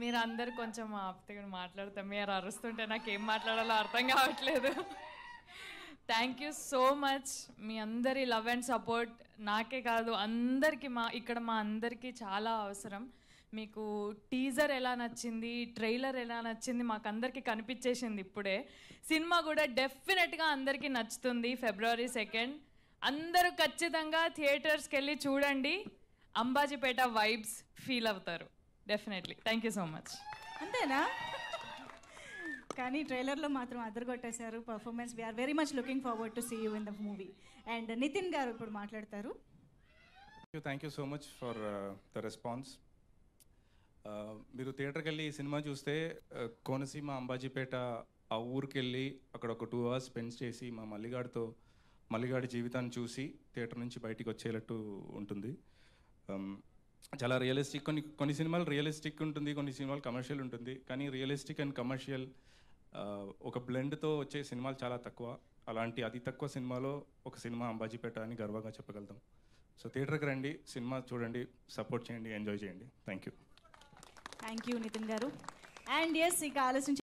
మీరు అందరు కొంచెం ఆప్తగా మాట్లాడతాం మీరు అరుస్తుంటే నాకు ఏం మాట్లాడాలో అర్థం కావట్లేదు థ్యాంక్ యూ సో మచ్ మీ అందరి లవ్ అండ్ సపోర్ట్ నాకే కాదు అందరికీ మా ఇక్కడ మా అందరికీ చాలా అవసరం మీకు టీజర్ ఎలా నచ్చింది ట్రైలర్ ఎలా నచ్చింది మాకందరికీ కనిపించేసింది ఇప్పుడే సినిమా కూడా డెఫినెట్గా అందరికీ నచ్చుతుంది ఫిబ్రవరి సెకండ్ అందరూ ఖచ్చితంగా థియేటర్స్కి వెళ్ళి చూడండి అంబాజీపేట వైబ్స్ ఫీల్ అవుతారు definitely thank you so much అంతేనా కానీ ట్రైలర్లో మాత్రం అదరగొట్టేశారు performance we're very much looking forward to see you in the movie and Nithin garu ఇప్పుడు మాట్లాడతారు thank you so much for the response మీరు థియేటర్కి వెళ్ళి ఈ సినిమా చూస్తే uh, కోనసీమ అంబాజీపేట ఆ ఊరికి వెళ్ళి అక్కడ ఒక టూ అవర్స్ స్పెండ్ చేసి మా మల్లిగాడితో మల్లిగాడి జీవితాన్ని చూసి థియేటర్ నుంచి బయటికి వచ్చేటట్టు ఉంటుంది um, చాలా రియలిస్టిక్ కొన్ని కొన్ని సినిమాలు రియలిస్టిక్ ఉంటుంది కొన్ని సినిమాలు కమర్షియల్ ఉంటుంది కానీ రియలిస్టిక్ అండ్ కమర్షియల్ ఒక బ్లెండ్తో వచ్చే సినిమాలు చాలా తక్కువ అలాంటి అతి తక్కువ సినిమాలో ఒక సినిమా అంబాజీపేట అని గర్వంగా చెప్పగలుగుతాం సో థియేటర్కి రండి సినిమా చూడండి సపోర్ట్ చేయండి ఎంజాయ్ చేయండి thank you thank you Nithin garu and yes ఇక ఆలోచించి